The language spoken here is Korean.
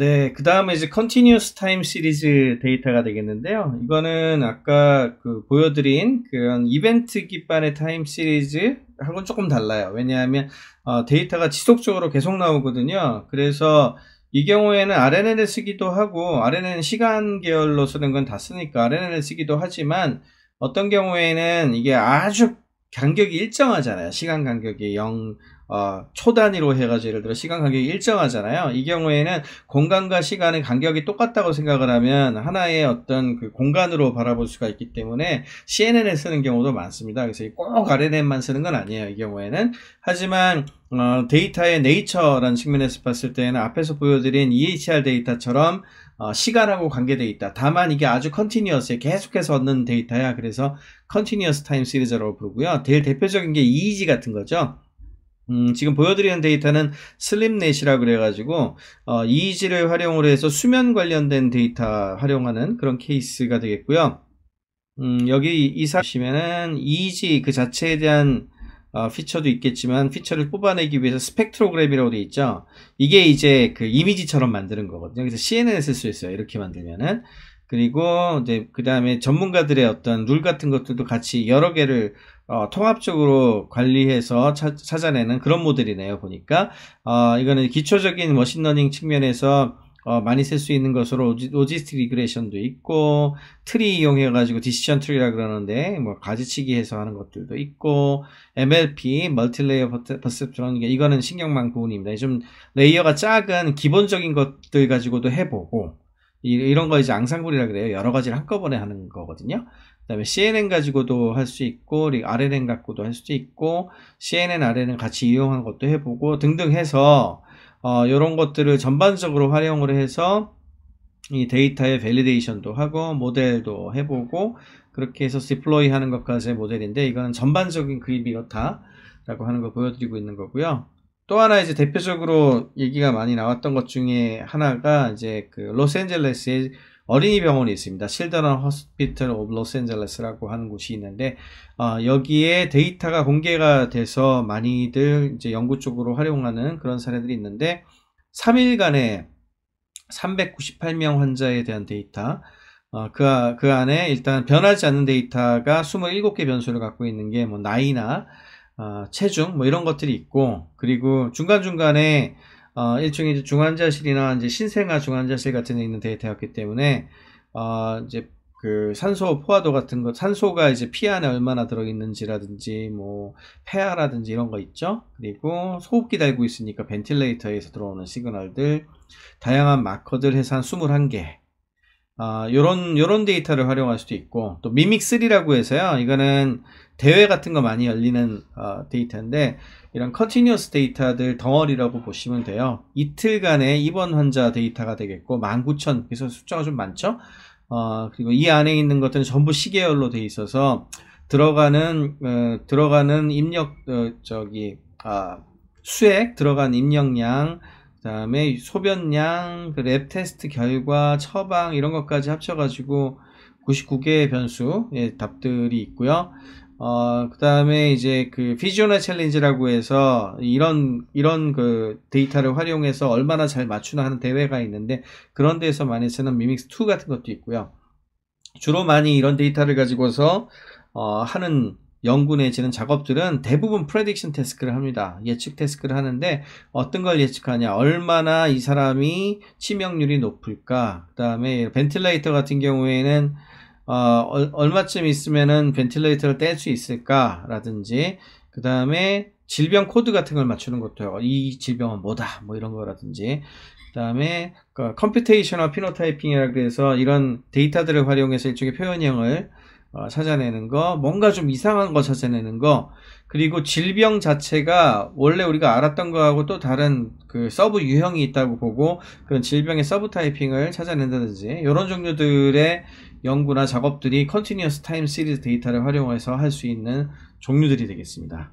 네, 그 다음에 이제 컨티뉴스 타임 시리즈 데이터가 되겠는데요. 이거는 아까 그 보여드린 그런 이벤트 기반의 타임 시리즈하고는 조금 달라요. 왜냐하면 어, 데이터가 지속적으로 계속 나오거든요. 그래서 이 경우에는 RNN을 쓰기도 하고 RNN 시간 계열로 쓰는 건 다 쓰니까 RNN을 쓰기도 하지만 어떤 경우에는 이게 아주 간격이 일정하잖아요. 시간 간격이 0, 어, 초단위로 해가지고 예를 들어 시간 간격이 일정하잖아요. 이 경우에는 공간과 시간의 간격이 똑같다고 생각을 하면 하나의 어떤 그 공간으로 바라볼 수가 있기 때문에 c n n 에 쓰는 경우도 많습니다. 그래서 꼭 RNN만 쓰는 건 아니에요. 이 경우에는. 하지만 어, 데이터의 네이처라는 측면에서 봤을 때는 앞에서 보여드린 EHR 데이터처럼 어, 시간하고 관계되어 있다. 다만 이게 아주 컨티니어스에 계속해서 얻는 데이터야. 그래서 컨티니어스 타임 시리즈라고 부르고요. 제일 대표적인 게 EEG 같은 거죠. 음, 지금 보여드리는 데이터는 슬립넷이라 그래가지고 어, EEG를 활용을 해서 수면 관련된 데이터 활용하는 그런 케이스가 되겠고요. 음, 여기 이사 하시면은 EEG 그 자체에 대한 어, 피처도 있겠지만 피처를 뽑아내기 위해서 스펙트로그램이라고 되어 있죠. 이게 이제 그 이미지처럼 만드는 거거든요. 그래서 CNN을 쓸 수 있어요. 이렇게 만들면은 그리고 이제 그 다음에 전문가들의 어떤 룰 같은 것들도 같이 여러 개를 어, 통합적으로 관리해서 차, 찾아내는 그런 모델이네요. 보니까 어, 이거는 기초적인 머신러닝 측면에서 어, 많이 쓸 수 있는 것으로 로지, 스틱 리그레이션도 있고 트리 이용해 가지고 디시션 트리라 그러는데 뭐 가지치기 해서 하는 것들도 있고 MLP 멀티레이어 퍼셉트라는게 이거는 신경망 부분입니다. 좀 레이어가 작은 기본적인 것들 가지고도 해보고 이런 거 이제 앙상블이라 그래요. 여러 가지를 한꺼번에 하는 거거든요. 그다음에 CNN 가지고도 할 수 있고 RNN 갖고도 할 수도 있고 CNN, RNN 같이 이용한 것도 해보고 등등 해서 어, 이런 것들을 전반적으로 활용을 해서 이 데이터의 밸리데이션도 하고 모델도 해보고 그렇게 해서 디플로이 하는 것까지의 모델인데 이거는 전반적인 그림이 이렇다라고 하는 걸 보여드리고 있는 거고요. 또 하나 이제 대표적으로 얘기가 많이 나왔던 것 중에 하나가 이제 그 로스앤젤레스의 어린이 병원이 있습니다. 실드런 허스피털 오브 로스앤젤레스라고 하는 곳이 있는데 어, 여기에 데이터가 공개가 돼서 많이들 이제 연구 쪽으로 활용하는 그런 사례들이 있는데 3일간에 398명 환자에 대한 데이터 어, 그, 아, 그 안에 일단 변하지 않는 데이터가 27개 변수를 갖고 있는 게 뭐 나이나 어, 체중 뭐 이런 것들이 있고 그리고 중간중간에 어, 일종의 이제 중환자실이나 이제 신생아 중환자실 같은 데 있는 데이터였기 때문에 어, 이제 그 산소 포화도 같은 것 산소가 이제 피 안에 얼마나 들어있는지라든지 뭐 폐하라든지 이런 거 있죠 그리고 소흡기 달고 있으니까 벤틸레이터에서 들어오는 시그널들 다양한 마커들 해서 한 21개 이 아, 요런, 요런 데이터를 활용할 수도 있고, 또 미믹3라고 해서요, 이거는 대회 같은 거 많이 열리는 어, 데이터인데, 이런 컨티뉴어스 데이터들 덩어리라고 보시면 돼요. 이틀간의 입원 환자 데이터가 되겠고, 19,000, 그래서 숫자가 좀 많죠? 어, 그리고 이 안에 있는 것들은 전부 시계열로 돼 있어서, 들어가는, 어, 들어가는 입력, 어, 저기, 아, 수액, 들어간 입력량, 그 다음에 소변량, 그랩 테스트 결과, 처방 이런 것까지 합쳐가지고 99개의 변수 예, 답들이 있고요. 어, 그 다음에 이제 그 피지오나 챌린지라고 해서 이런, 이런 그 데이터를 활용해서 얼마나 잘 맞추나 하는 대회가 있는데 그런 데에서 많이 쓰는 미믹스2 같은 것도 있고요. 주로 많이 이런 데이터를 가지고서, 어, 하는 연구 내지는 작업들은 대부분 프레딕션 테스크를 합니다. 예측 테스크를 하는데 어떤 걸 예측하냐, 얼마나 이 사람이 치명률이 높을까, 그 다음에 벤틸레이터 같은 경우에는 어, 얼마쯤 있으면은 벤틸레이터를 뗄 수 있을까라든지 그 다음에 질병 코드 같은 걸 맞추는 것도요. 이 질병은 뭐다 뭐 이런 거라든지 그 다음에 컴퓨테이셔널 피노타이핑이라 그래서 이런 데이터들을 활용해서 일종의 표현형을 어, 찾아내는 거, 뭔가 좀 이상한 거 찾아내는 거, 그리고 질병 자체가 원래 우리가 알았던 거하고 또 다른 그 서브 유형이 있다고 보고 그런 질병의 서브 타이핑을 찾아낸다든지 이런 종류들의 연구나 작업들이 컨티뉴어스 타임 시리즈 데이터를 활용해서 할 수 있는 종류들이 되겠습니다.